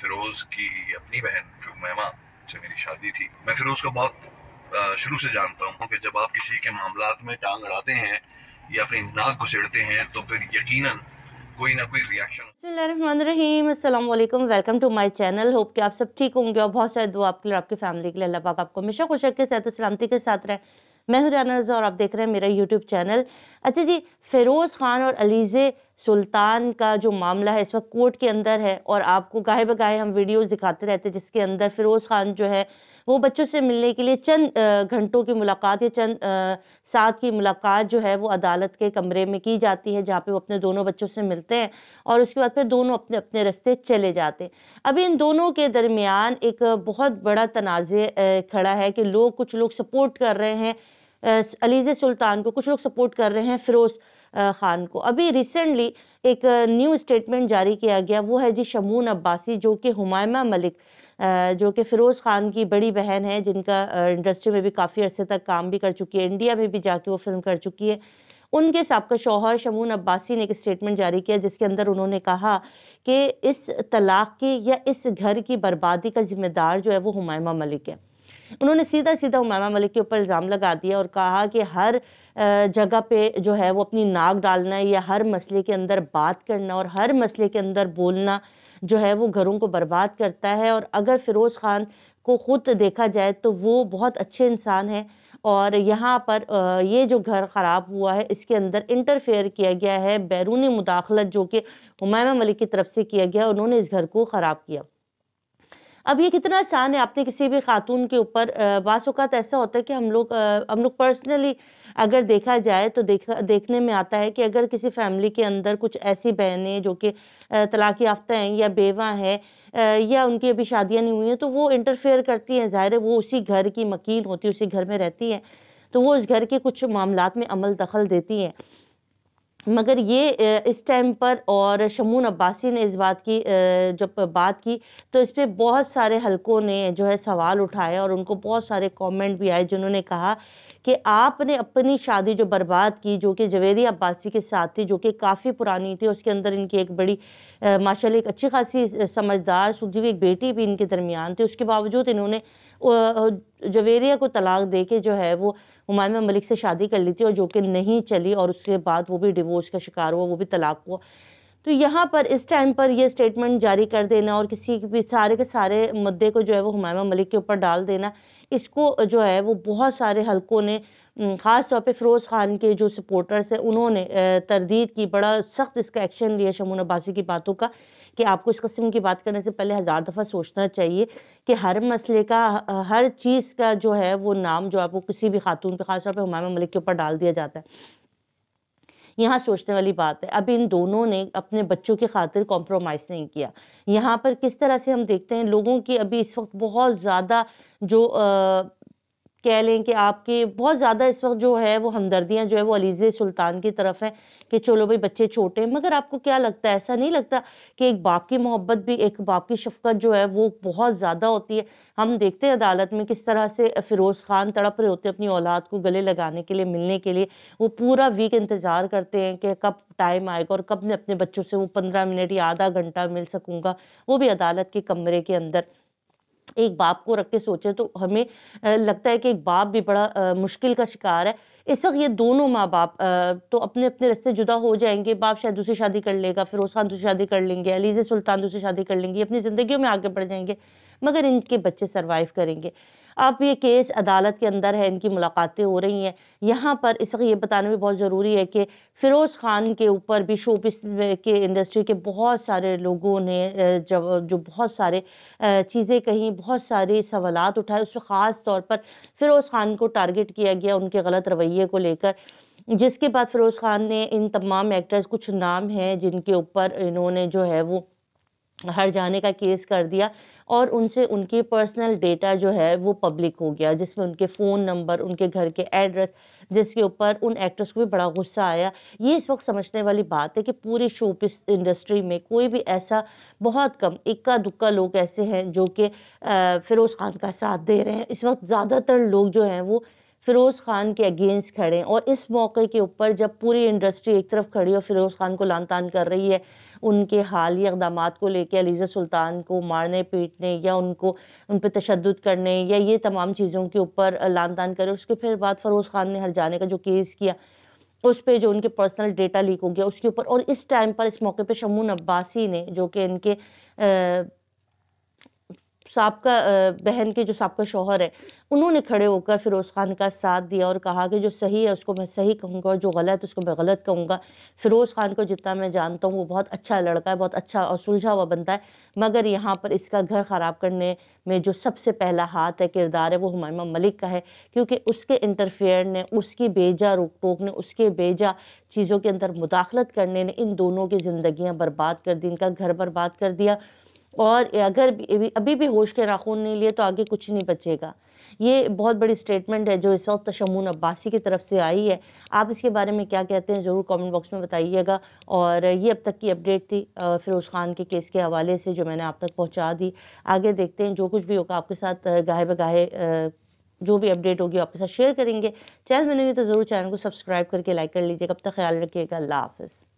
फिरोज की अपनी बहन जो मैमा से मेरी शादी थी मैं फिरोज को बहुत शुरू से जानता हूँ कि जब आप किसी के मामला में टांग अड़ाते हैं या फिर नाक घुसेड़ते हैं तो फिर यकीन कोई ना कोई रिएक्शन रहीम अस्सलाम वालेकुम welcome to my channel hope कि आप सब ठीक होंगे और बहुत शायद दुआ आपके लिए आपकी फैमिली के लिए अल्लाह पाक आपको हमेशा खुश रखे सेहत सलामती के साथ रहे मैं हूं राना और आप देख रहे हैं मेरा यूट्यूब चैनल अच्छा जी फ़िरोज़ खान और अलीज़े सुल्तान का जो मामला है इस वक्त कोर्ट के अंदर है और आपको गाहे बगाहे हम वीडियोस दिखाते रहते हैं जिसके अंदर फ़िरोज़ ख़ान जो है वो बच्चों से मिलने के लिए चंद घंटों की मुलाकात या चंद साथ की मुलाकात जो है वो अदालत के कमरे में की जाती है जहाँ पे वो अपने दोनों बच्चों से मिलते हैं और उसके बाद फिर दोनों अपने अपने रस्ते चले जाते हैं अभी इन दोनों के दरमियान एक बहुत बड़ा तनाज़ खड़ा है कि लोग कुछ लोग सपोर्ट कर रहे हैं अलीज़ सुल्तान को कुछ लोग सपोर्ट कर रहे हैं फ़िरोज़ ख़ान को अभी रिसेंटली एक न्यू स्टेटमेंट जारी किया गया वो है जी शमून अब्बासी जो कि हुमायमा मलिक जो कि फ़िरोज़ ख़ान की बड़ी बहन है जिनका इंडस्ट्री में भी काफ़ी अरसे तक काम भी कर चुकी है इंडिया में भी जाके वो फिल्म कर चुकी है उनके सबका शोहर शमून अब्बासी ने एक स्टेटमेंट जारी किया जिसके अंदर उन्होंने कहा कि इस तलाक़ की या इस घर की बर्बादी का ज़िम्मेदार जो है वो हुमायमा मलिक है उन्होंने सीधा सीधा उमामा मलिक के ऊपर इल्ज़ाम लगा दिया और कहा कि हर जगह पे जो है वो अपनी नाक डालना या हर मसले के अंदर बात करना और हर मसले के अंदर बोलना जो है वो घरों को बर्बाद करता है और अगर फ़िरोज़ ख़ान को ख़ुद देखा जाए तो वो बहुत अच्छे इंसान हैं और यहाँ पर ये जो घर ख़राब हुआ है इसके अंदर इंटरफेयर किया गया है बैरूनी मुदाखलत जो कि हुमामा मलिक की तरफ से किया गया उन्होंने इस घर को ख़राब किया अब ये कितना आसान है आपने किसी भी खातून के ऊपर बासुकात ऐसा होता है कि हम लोग हम लोग पर्सनली अगर देखा जाए तो देखा देखने में आता है कि अगर किसी फैमिली के अंदर कुछ ऐसी बहनें जो कि तलाक़ याफ्ता हैं या बेवा हैं या उनकी अभी शादियाँ नहीं हुई हैं तो वो इंटरफेयर करती हैं ज़ाहिर है वो उसी घर की मकीन होती है उसी घर में रहती हैं तो वो उस घर के कुछ मामला में अमल दखल देती हैं मगर ये इस टाइम पर और शमून अब्बासी ने इस बात की जब बात की तो इस पर बहुत सारे हलकों ने जो है सवाल उठाए और उनको बहुत सारे कमेंट भी आए जिन्होंने कहा कि आपने अपनी शादी जो बर्बाद की जो कि जवेरी अब्बासी के साथ थी जो कि काफ़ी पुरानी थी उसके अंदर इनकी एक बड़ी माशाल्लाह एक अच्छी खासी समझदार सुधी हुई एक बेटी भी इनके दरमियान थी उसके बावजूद इन्होंने जवेरिया को तलाक दे के जो है वो हुमायूं मलिक से शादी कर ली थी और जो कि नहीं चली और उसके बाद वो भी डिवोर्स का शिकार हुआ वो भी तलाक हुआ तो यहाँ पर इस टाइम पर ये स्टेटमेंट जारी कर देना और किसी भी सारे के सारे मुद्दे को जो है वो हुमायूं मलिक के ऊपर डाल देना इसको जो है वो बहुत सारे हलकों ने ख़ास तौर पे फ़िरोज़ ख़ान के जो सपोर्टर्स हैं उन्होंने तरदीद की बड़ा सख्त इसका एक्शन लिया शमून अब्बासी की बातों का कि आपको इस कस्म की बात करने से पहले हज़ार दफ़ा सोचना चाहिए कि हर मसले का हर चीज़ का जो है वो नाम जो आपको किसी भी खातून पर ख़ासतौर पर हमामा मलिक के ऊपर डाल दिया जाता है यहाँ सोचने वाली बात है अब इन दोनों ने अपने बच्चों की खातिर कॉम्प्रोमाइज़ नहीं किया यहाँ पर किस तरह से हम देखते हैं लोगों की अभी इस वक्त बहुत ज़्यादा जो आ, कह लें कि आपकी बहुत ज़्यादा इस वक्त जो है वो हमदर्दियाँ जो है वो अलीज़ सुल्तान की तरफ हैं कि चलो भाई बच्चे छोटे हैं मगर आपको क्या लगता है ऐसा नहीं लगता कि एक बाप की मोहब्बत भी एक बाप की शफकत जो है वो बहुत ज़्यादा होती है हम देखते हैं अदालत में किस तरह से फ़िरोज़ ख़ान तड़प रहे होते हैं अपनी औलाद को गले लगाने के लिए मिलने के लिए वो पूरा वीक इंतज़ार करते हैं कि कब टाइम आएगा और कब मैं अपने बच्चों से वो पंद्रह मिनट या आधा घंटा मिल सकूँगा वो भी अदालत के कमरे के अंदर एक बाप को रख के सोचे तो हमें लगता है कि एक बाप भी बड़ा आ, मुश्किल का शिकार है इस वक्त ये दोनों माँ बाप आ, तो अपने अपने रिश्ते जुदा हो जाएंगे बाप शायद दूसरी शादी कर लेगा फिरोज खान दूसरी शादी कर लेंगे अलीज़ सुल्तान दूसरी शादी कर लेंगे अपनी ज़िंदगियों में आगे बढ़ जाएंगे मगर इनके बच्चे सर्वाइव करेंगे अब ये केस अदालत के अंदर है इनकी मुलाकातें हो रही हैं यहाँ पर इस वक्त ये बताना भी बहुत ज़रूरी है कि फ़िरोज़ ख़ान के ऊपर भी शो के इंडस्ट्री के बहुत सारे लोगों ने जब जो बहुत सारे चीज़ें कहीं बहुत सारे सवाल उठाए उस पर ख़ास तौर पर फ़िरोज़ ख़ान को टारगेट किया गया उनके गलत रवैये को लेकर जिसके बाद फ़िरोज़ ख़ान ने इन तमाम एक्टर्स कुछ नाम हैं जिनके ऊपर इन्होंने जो है वो हर जाने का केस कर दिया और उनसे उनके पर्सनल डेटा जो है वो पब्लिक हो गया जिसमें उनके फ़ोन नंबर उनके घर के एड्रेस जिसके ऊपर उन एक्टर्स को भी बड़ा गुस्सा आया ये इस वक्त समझने वाली बात है कि पूरी शो इंडस्ट्री में कोई भी ऐसा बहुत कम इक्का दुक्का लोग ऐसे हैं जो कि फ़िरोज़ ख़ान का साथ दे रहे हैं इस वक्त ज़्यादातर लोग जो हैं वो फ़िरोज़ ख़ान के अगेंस्ट खड़े हैं और इस मौके के ऊपर जब पूरी इंडस्ट्री एक तरफ खड़ी और फ़िरोज़ ख़ान को लान तान कर रही है उनके हाल ही इकदाम को लेकर अलीज़ा सुल्तान को मारने पीटने या उनको उन पर तशद करने या ये तमाम चीज़ों के ऊपर लान तान करें उसके फिर बाद फ़रोज़ ख़ान ने हर जाने का जो केस किया उस पर जो उनके पर्सनल डेटा लीक हो गया उसके ऊपर और इस टाइम पर इस मौके पर शमून अब्बासी ने जो कि इनके साहब का बहन के जो साहब का शोहर है उन्होंने खड़े होकर फ़िरोज़ ख़ान का साथ दिया और कहा कि जो सही है उसको मैं सही कहूँगा और जो गलत है उसको मैं गलत कहूँगा फ़िरोज़ ख़ान को जितना मैं जानता हूँ वो बहुत अच्छा लड़का है बहुत अच्छा और सुलझा हुआ बनता है मगर यहाँ पर इसका घर ख़राब करने में जो सबसे पहला हाथ है किरदार है वो हमायमा मलिक का है क्योंकि उसके इंटरफेयर ने उसकी बेजा रोक टोक ने उसके बेजा चीज़ों के अंदर मुदाखलत करने ने इन दोनों की ज़िंदियाँ बर्बाद कर दी इनका घर बर्बाद कर दिया और अगर अभी भी होश के नाखून नहीं लिए तो आगे कुछ नहीं बचेगा ये बहुत बड़ी स्टेटमेंट है जो इस वक्त तशमून अब्बासी की तरफ से आई है आप इसके बारे में क्या कहते हैं ज़रूर कमेंट बॉक्स में बताइएगा और ये अब तक की अपडेट थी फिरोज़ ख़ान के केस के हवाले से जो मैंने आप तक पहुँचा दी आगे देखते हैं जो कुछ भी होगा आपके साथ गाहे बगाहे जो भी अपडेट होगी आपके साथ शेयर करेंगे चैनल बनेंगे तो ज़रूर चैनल को सब्सक्राइब करके लाइक कर लीजिएगा अब तक ख्याल रखिएगा अल्लाह हाफ़